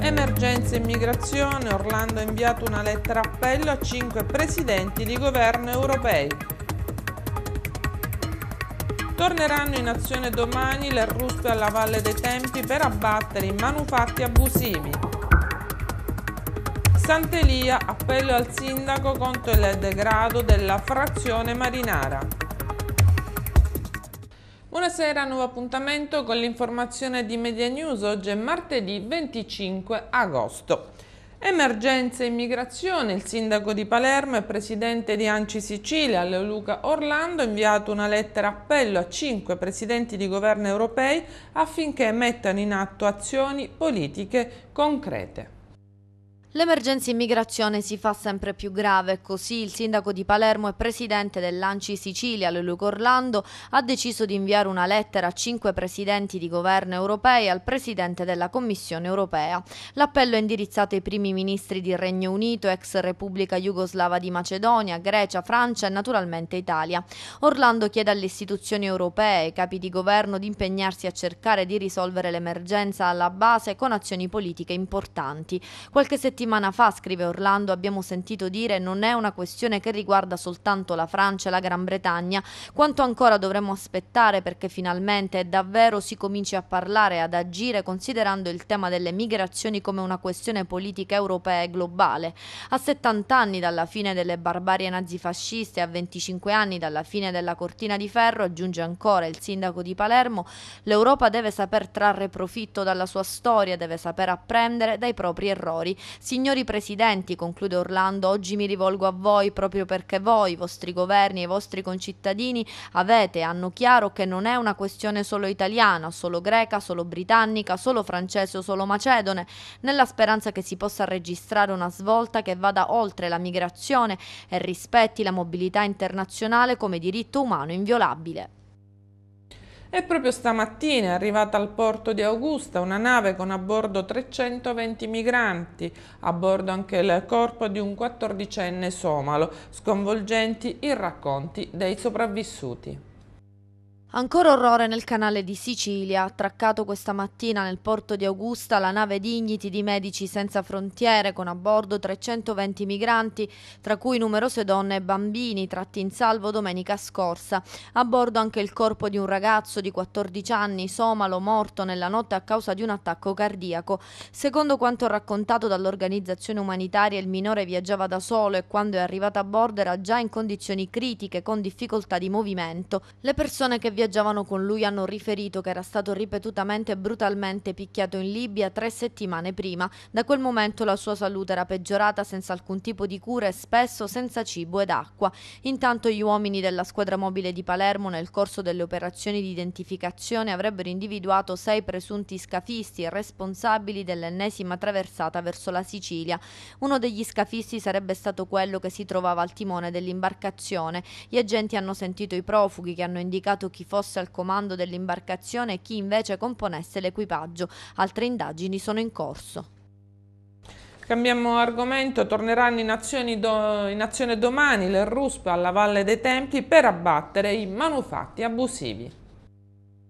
Emergenza immigrazione, Orlando ha inviato una lettera appello a cinque presidenti di governo europei. Torneranno in azione domani le ruspe alla Valle dei Tempi per abbattere i manufatti abusivi. Sant'Elia, appello al sindaco contro il degrado della frazione marinara. Buonasera, nuovo appuntamento con l'informazione di Media News. Oggi è martedì 25 agosto. Emergenza e immigrazione, il sindaco di Palermo e presidente di Anci Sicilia, Leo Luca Orlando, ha inviato una lettera appello a cinque presidenti di governo europei affinché mettano in atto azioni politiche concrete. L'emergenza immigrazione si fa sempre più grave, così il sindaco di Palermo e presidente dell'Anci Sicilia, Leluco Orlando, ha deciso di inviare una lettera a cinque presidenti di governo europei e al presidente della Commissione europea. L'appello è indirizzato ai primi ministri di Regno Unito, ex Repubblica Jugoslava di Macedonia, Grecia, Francia e naturalmente Italia. Orlando chiede alle istituzioni europee e ai capi di governo di impegnarsi a cercare di risolvere l'emergenza alla base con azioni politiche importanti. Qualche settimana settimana fa, scrive Orlando, abbiamo sentito dire non è una questione che riguarda soltanto la Francia e la Gran Bretagna, quanto ancora dovremmo aspettare perché finalmente davvero si cominci a parlare e ad agire considerando il tema delle migrazioni come una questione politica europea e globale. A 70 anni dalla fine delle barbarie nazifasciste a 25 anni dalla fine della cortina di ferro, aggiunge ancora il sindaco di Palermo, l'Europa deve saper trarre profitto dalla sua storia, deve saper apprendere dai propri errori. Signori presidenti, conclude Orlando, oggi mi rivolgo a voi proprio perché voi, i vostri governi e i vostri concittadini avete, hanno chiaro che non è una questione solo italiana, solo greca, solo britannica, solo francese o solo macedone, nella speranza che si possa registrare una svolta che vada oltre la migrazione e rispetti la mobilità internazionale come diritto umano inviolabile. E proprio stamattina è arrivata al porto di Augusta una nave con a bordo 320 migranti, a bordo anche il corpo di un quattordicenne somalo, sconvolgenti i racconti dei sopravvissuti. Ancora orrore nel canale di Sicilia, attraccato questa mattina nel porto di Augusta la nave Dignity di Medici Senza Frontiere con a bordo 320 migranti, tra cui numerose donne e bambini tratti in salvo domenica scorsa. A bordo anche il corpo di un ragazzo di 14 anni, somalo, morto nella notte a causa di un attacco cardiaco. Secondo quanto raccontato dall'organizzazione umanitaria il minore viaggiava da solo e quando è arrivato a bordo era già in condizioni critiche con difficoltà di movimento. Le persone che viaggiavano con lui hanno riferito che era stato ripetutamente e brutalmente picchiato in Libia tre settimane prima. Da quel momento la sua salute era peggiorata senza alcun tipo di cura e spesso senza cibo ed acqua. Intanto gli uomini della squadra mobile di Palermo nel corso delle operazioni di identificazione avrebbero individuato sei presunti scafisti responsabili dell'ennesima traversata verso la Sicilia. Uno degli scafisti sarebbe stato quello che si trovava al timone dell'imbarcazione. Gli agenti hanno sentito i profughi che hanno indicato chi fosse al comando dell'imbarcazione e chi invece componesse l'equipaggio. Altre indagini sono in corso. Cambiamo argomento, torneranno in, do, in azione domani le RUSP alla Valle dei Tempi per abbattere i manufatti abusivi.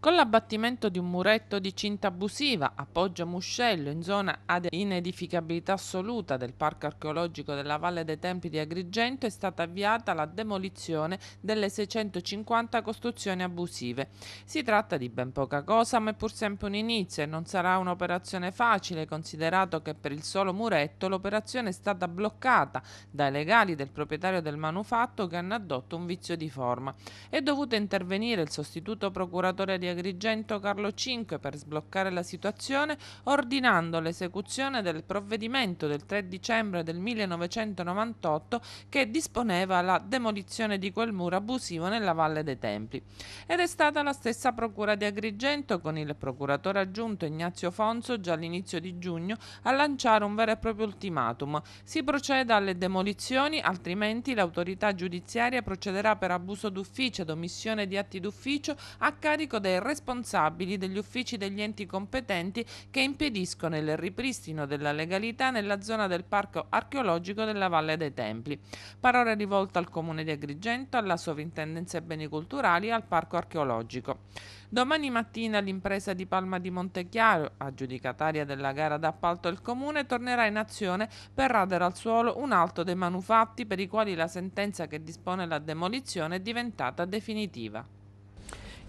Con l'abbattimento di un muretto di cinta abusiva a Poggio Muscello, in zona ad inedificabilità assoluta del parco archeologico della Valle dei Tempi di Agrigento, è stata avviata la demolizione delle 650 costruzioni abusive. Si tratta di ben poca cosa, ma è pur sempre un inizio e non sarà un'operazione facile, considerato che per il solo muretto l'operazione è stata bloccata dai legali del proprietario del manufatto che hanno addotto un vizio di forma. È dovuto intervenire il sostituto procuratore di Agrigento Carlo V per sbloccare la situazione, ordinando l'esecuzione del provvedimento del 3 dicembre del 1998 che disponeva la demolizione di quel muro abusivo nella Valle dei Templi. Ed è stata la stessa procura di Agrigento con il procuratore aggiunto Ignazio Fonso già all'inizio di giugno a lanciare un vero e proprio ultimatum. Si proceda alle demolizioni, altrimenti l'autorità giudiziaria procederà per abuso d'ufficio ed omissione di atti d'ufficio a carico dei responsabili degli uffici degli enti competenti che impediscono il ripristino della legalità nella zona del parco archeologico della Valle dei Templi. Parola rivolta al Comune di Agrigento, alla Sovrintendenza ai Beni Culturali e al Parco Archeologico. Domani mattina l'impresa di Palma di Montechiaro, aggiudicataria della gara d'appalto del Comune, tornerà in azione per radere al suolo un altro dei manufatti per i quali la sentenza che dispone la demolizione è diventata definitiva.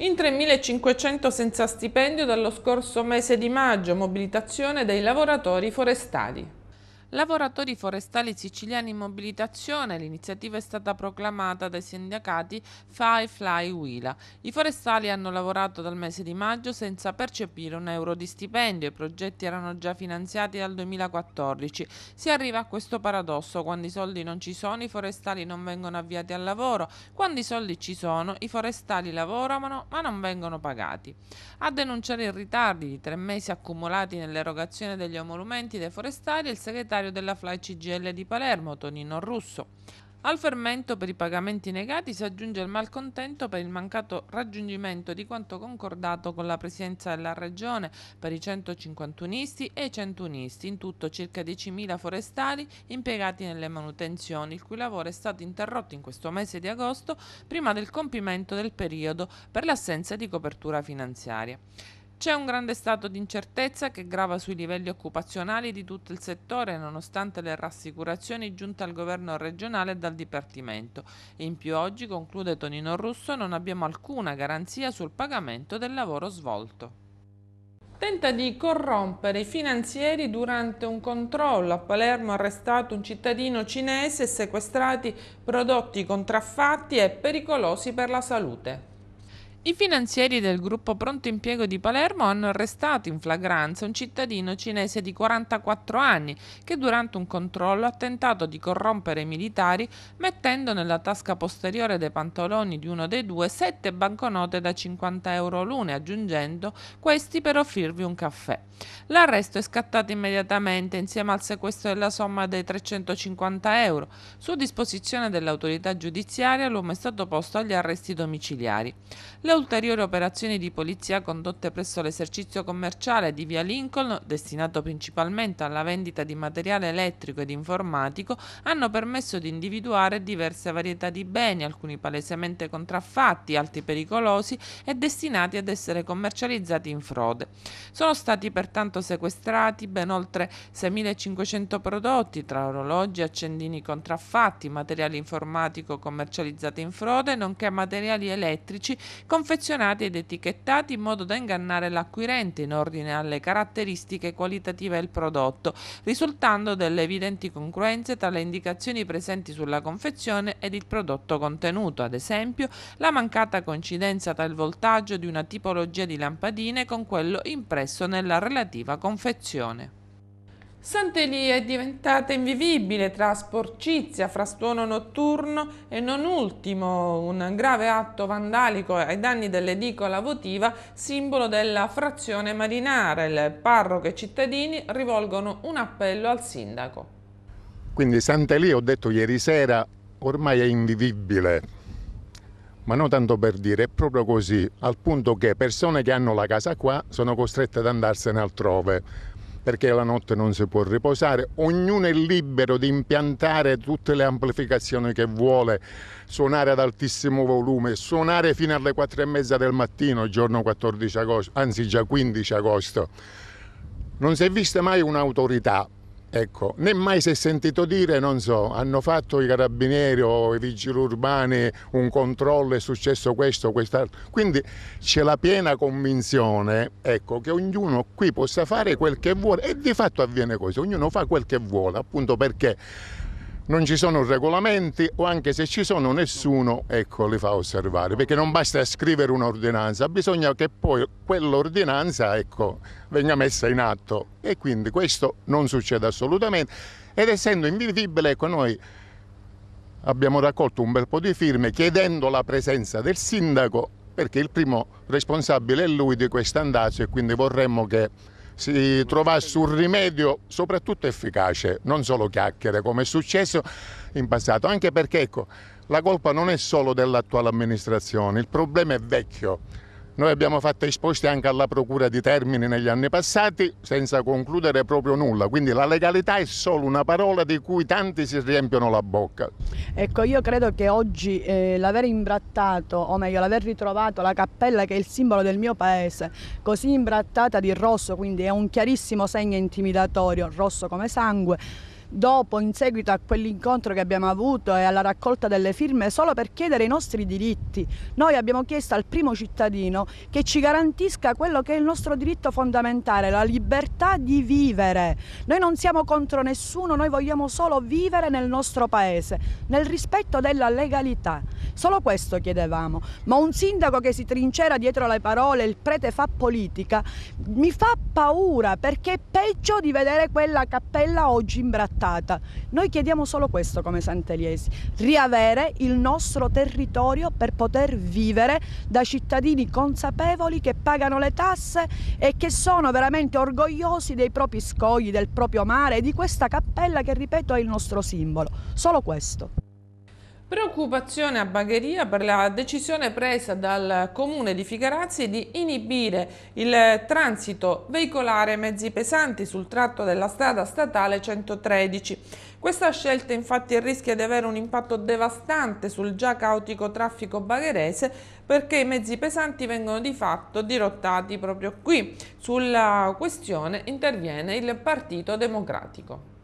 In 3.500 senza stipendio dallo scorso mese di maggio, mobilitazione dei lavoratori forestali. Lavoratori forestali siciliani in mobilitazione, l'iniziativa è stata proclamata dai sindacati Fai Fly Wila. I forestali hanno lavorato dal mese di maggio senza percepire un euro di stipendio, i progetti erano già finanziati dal 2014. Si arriva a questo paradosso, quando i soldi non ci sono i forestali non vengono avviati al lavoro, quando i soldi ci sono i forestali lavorano ma non vengono pagati. A denunciare i ritardi di tre mesi accumulati nell'erogazione degli emolumenti dei forestali il segretario segretario della FLAI CGL di Palermo, Tonino Russo. Al fermento per i pagamenti negati si aggiunge il malcontento per il mancato raggiungimento di quanto concordato con la presidenza della regione per i 151isti e i 101isti, in tutto circa 10.000 forestali impiegati nelle manutenzioni, il cui lavoro è stato interrotto in questo mese di agosto prima del compimento del periodo per l'assenza di copertura finanziaria. C'è un grande stato di incertezza che grava sui livelli occupazionali di tutto il settore nonostante le rassicurazioni giunte al governo regionale e dal Dipartimento. E in più oggi, conclude Tonino Russo, non abbiamo alcuna garanzia sul pagamento del lavoro svolto tenta di corrompere i finanzieri durante un controllo. A Palermo arrestato un cittadino cinese e sequestrati prodotti contraffatti e pericolosi per la salute. I finanzieri del gruppo Pronto Impiego di Palermo hanno arrestato in flagranza un cittadino cinese di 44 anni che durante un controllo ha tentato di corrompere i militari mettendo nella tasca posteriore dei pantaloni di uno dei due sette banconote da 50 euro l'una aggiungendo questi per offrirvi un caffè. L'arresto è scattato immediatamente insieme al sequestro della somma dei 350 euro. Su disposizione dell'autorità giudiziaria l'uomo è stato posto agli arresti domiciliari le ulteriori operazioni di polizia condotte presso l'esercizio commerciale di via Lincoln, destinato principalmente alla vendita di materiale elettrico ed informatico, hanno permesso di individuare diverse varietà di beni, alcuni palesemente contraffatti, altri pericolosi e destinati ad essere commercializzati in frode. Sono stati pertanto sequestrati ben oltre 6.500 prodotti tra orologi, accendini contraffatti, materiale informatico commercializzato in frode, nonché materiali elettrici con confezionati ed etichettati in modo da ingannare l'acquirente in ordine alle caratteristiche qualitative del prodotto, risultando delle evidenti congruenze tra le indicazioni presenti sulla confezione ed il prodotto contenuto, ad esempio la mancata coincidenza tra il voltaggio di una tipologia di lampadine con quello impresso nella relativa confezione. Sant'Elì è diventata invivibile tra sporcizia, frastuono notturno e non ultimo un grave atto vandalico ai danni dell'edicola votiva, simbolo della frazione marinara. Il parroco e i cittadini rivolgono un appello al sindaco. Quindi Sant'Elì, ho detto ieri sera, ormai è invivibile, ma non tanto per dire, è proprio così, al punto che persone che hanno la casa qua sono costrette ad andarsene altrove perché la notte non si può riposare, ognuno è libero di impiantare tutte le amplificazioni che vuole, suonare ad altissimo volume, suonare fino alle 4 e mezza del mattino, giorno 14 agosto, anzi già 15 agosto. Non si è vista mai un'autorità Ecco, né mai si è sentito dire, non so, hanno fatto i carabinieri o i vigili urbani un controllo, è successo questo, o quest'altro. Quindi c'è la piena convinzione, ecco, che ognuno qui possa fare quel che vuole e di fatto avviene così, ognuno fa quel che vuole, appunto perché non ci sono regolamenti o anche se ci sono nessuno ecco, li fa osservare perché non basta scrivere un'ordinanza, bisogna che poi quell'ordinanza ecco, venga messa in atto e quindi questo non succede assolutamente ed essendo invivibile ecco, noi abbiamo raccolto un bel po' di firme chiedendo la presenza del sindaco perché il primo responsabile è lui di questo andazzo e quindi vorremmo che si trovasse un rimedio soprattutto efficace, non solo chiacchiere come è successo in passato, anche perché ecco, la colpa non è solo dell'attuale amministrazione, il problema è vecchio noi abbiamo fatto esposti anche alla Procura di Termini negli anni passati senza concludere proprio nulla, quindi la legalità è solo una parola di cui tanti si riempiono la bocca. Ecco, io credo che oggi eh, l'aver imbrattato, o meglio l'aver ritrovato la cappella che è il simbolo del mio paese, così imbrattata di rosso, quindi è un chiarissimo segno intimidatorio, rosso come sangue, dopo, in seguito a quell'incontro che abbiamo avuto e alla raccolta delle firme, solo per chiedere i nostri diritti. Noi abbiamo chiesto al primo cittadino che ci garantisca quello che è il nostro diritto fondamentale, la libertà di vivere. Noi non siamo contro nessuno, noi vogliamo solo vivere nel nostro paese, nel rispetto della legalità. Solo questo chiedevamo. Ma un sindaco che si trincera dietro le parole, il prete fa politica, mi fa paura perché è peggio di vedere quella cappella oggi imbrattata rispettata. Noi chiediamo solo questo come Sant'Eliesi, riavere il nostro territorio per poter vivere da cittadini consapevoli che pagano le tasse e che sono veramente orgogliosi dei propri scogli, del proprio mare e di questa cappella che, ripeto, è il nostro simbolo. Solo questo. Preoccupazione a Bagheria per la decisione presa dal comune di Figarazzi di inibire il transito veicolare mezzi pesanti sul tratto della strada statale 113. Questa scelta infatti rischia di avere un impatto devastante sul già caotico traffico bagherese perché i mezzi pesanti vengono di fatto dirottati proprio qui. Sulla questione interviene il Partito Democratico.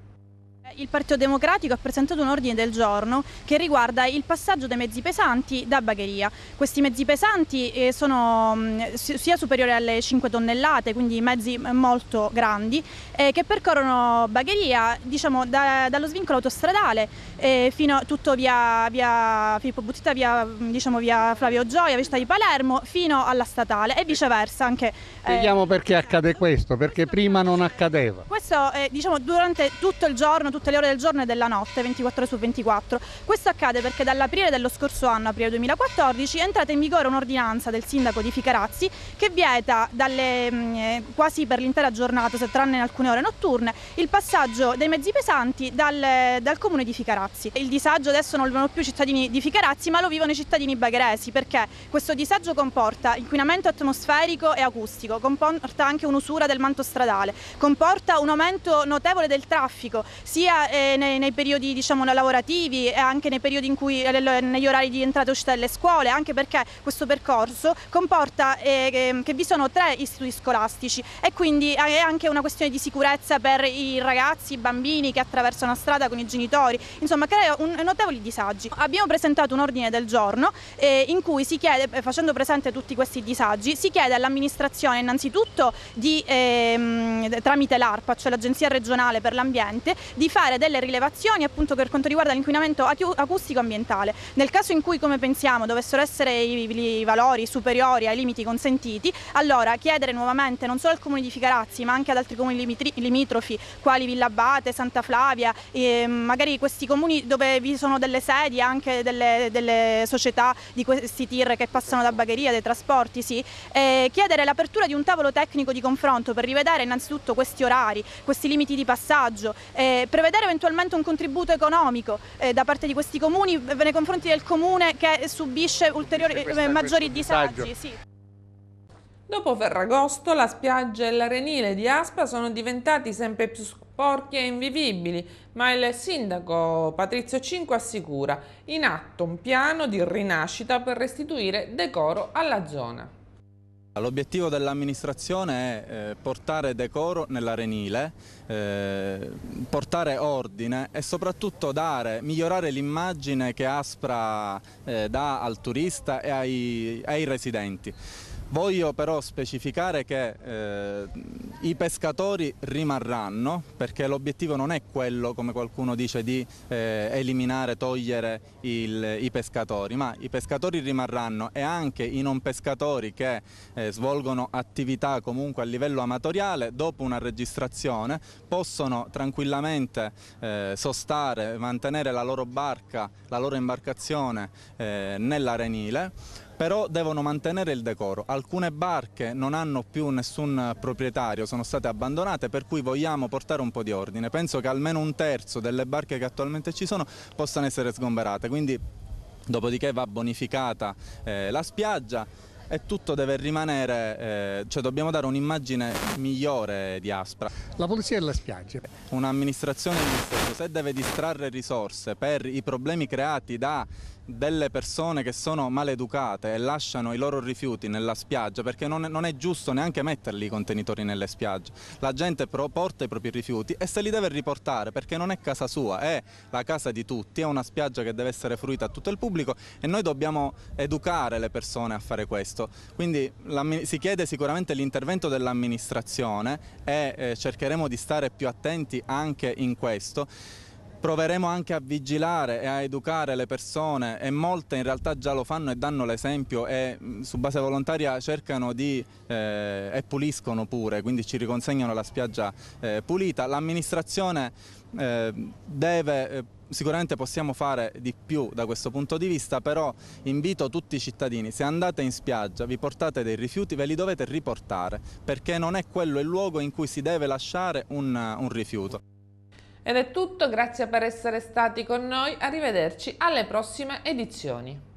Eh, il Partito Democratico ha presentato un ordine del giorno che riguarda il passaggio dei mezzi pesanti da bagheria. Questi mezzi pesanti eh, sono mm, sia superiori alle 5 tonnellate, quindi mezzi eh, molto grandi, che percorrono bagheria diciamo, da, dallo svincolo autostradale fino a tutto via, via Filippo Buttita, via, mm, diciamo, via, Flavio Gioia, via città di Palermo, fino alla statale e viceversa. Anche, Spieghiamo eh, perché accade questo, perché questo prima non accadeva. Questo è diciamo, durante tutto il giorno, tutte le ore del giorno e della notte, 24 ore su 24. Questo accade perché dall'aprile dello scorso anno, aprile 2014, è entrata in vigore un'ordinanza del sindaco di Ficarazzi che vieta dalle, mm, eh, quasi per l'intera giornata, se tranne in alcune ore notturne, il passaggio dei mezzi pesanti dal, dal comune di Ficarazzi. Il disagio adesso non lo vivono più i cittadini di Ficarazzi, ma lo vivono i cittadini bagheresi perché questo disagio comporta inquinamento atmosferico e acustico, comporta anche un'usura del manto stradale, comporta un aumento notevole del traffico, sia sia eh, nei, nei periodi diciamo, lavorativi e anche nei periodi in cui, eh, negli orari di entrata e uscita delle scuole, anche perché questo percorso comporta eh, che vi sono tre istituti scolastici e quindi è anche una questione di sicurezza per i ragazzi, i bambini che attraversano la strada con i genitori, insomma crea un, notevoli disagi. Abbiamo presentato un ordine del giorno eh, in cui si chiede, eh, facendo presente tutti questi disagi, si chiede all'amministrazione innanzitutto di, eh, tramite l'ARPA, cioè l'Agenzia regionale per l'ambiente, di fare fare delle rilevazioni appunto per quanto riguarda l'inquinamento acustico ambientale. Nel caso in cui, come pensiamo, dovessero essere i, i valori superiori ai limiti consentiti, allora chiedere nuovamente non solo al comune di Ficarazzi ma anche ad altri comuni limitrofi quali Villabate, Santa Flavia, mm, magari questi comuni dove vi sono delle sedi anche delle, delle società di questi tir che passano da bagheria, dei trasporti, sì, chiedere l'apertura di un tavolo tecnico di confronto per rivedere innanzitutto questi orari, questi limiti di passaggio, eh, prevedere prevedere eventualmente un contributo economico eh, da parte di questi comuni nei confronti del comune che subisce ulteriori, eh, maggiori disagi. Sì. Dopo Ferragosto la spiaggia e l'arenile di Aspa sono diventati sempre più sporchi e invivibili, ma il sindaco Patrizio Cinque assicura in atto un piano di rinascita per restituire decoro alla zona. L'obiettivo dell'amministrazione è eh, portare decoro nell'arenile, eh, portare ordine e soprattutto dare, migliorare l'immagine che Aspra eh, dà al turista e ai, ai residenti. Voglio però specificare che eh, i pescatori rimarranno perché l'obiettivo non è quello, come qualcuno dice, di eh, eliminare, togliere il, i pescatori, ma i pescatori rimarranno e anche i non pescatori che eh, svolgono attività comunque a livello amatoriale, dopo una registrazione, possono tranquillamente eh, sostare, mantenere la loro barca, la loro imbarcazione eh, nell'arenile però devono mantenere il decoro. Alcune barche non hanno più nessun proprietario, sono state abbandonate, per cui vogliamo portare un po' di ordine. Penso che almeno un terzo delle barche che attualmente ci sono possano essere sgomberate, quindi dopodiché va bonificata eh, la spiaggia e tutto deve rimanere, eh, cioè dobbiamo dare un'immagine migliore di Aspra. La polizia delle spiagge. Un'amministrazione di Stato, se deve distrarre risorse per i problemi creati da delle persone che sono maleducate e lasciano i loro rifiuti nella spiaggia perché non è, non è giusto neanche metterli i contenitori nelle spiagge. La gente porta i propri rifiuti e se li deve riportare perché non è casa sua, è la casa di tutti, è una spiaggia che deve essere fruita a tutto il pubblico e noi dobbiamo educare le persone a fare questo. Quindi si chiede sicuramente l'intervento dell'amministrazione e eh, cercheremo di stare più attenti anche in questo proveremo anche a vigilare e a educare le persone e molte in realtà già lo fanno e danno l'esempio e mm, su base volontaria cercano di eh, e puliscono pure, quindi ci riconsegnano la spiaggia eh, pulita. L'amministrazione eh, deve eh, sicuramente possiamo fare di più da questo punto di vista, però invito tutti i cittadini, se andate in spiaggia, vi portate dei rifiuti, ve li dovete riportare, perché non è quello il luogo in cui si deve lasciare un, un rifiuto. Ed è tutto, grazie per essere stati con noi, arrivederci alle prossime edizioni.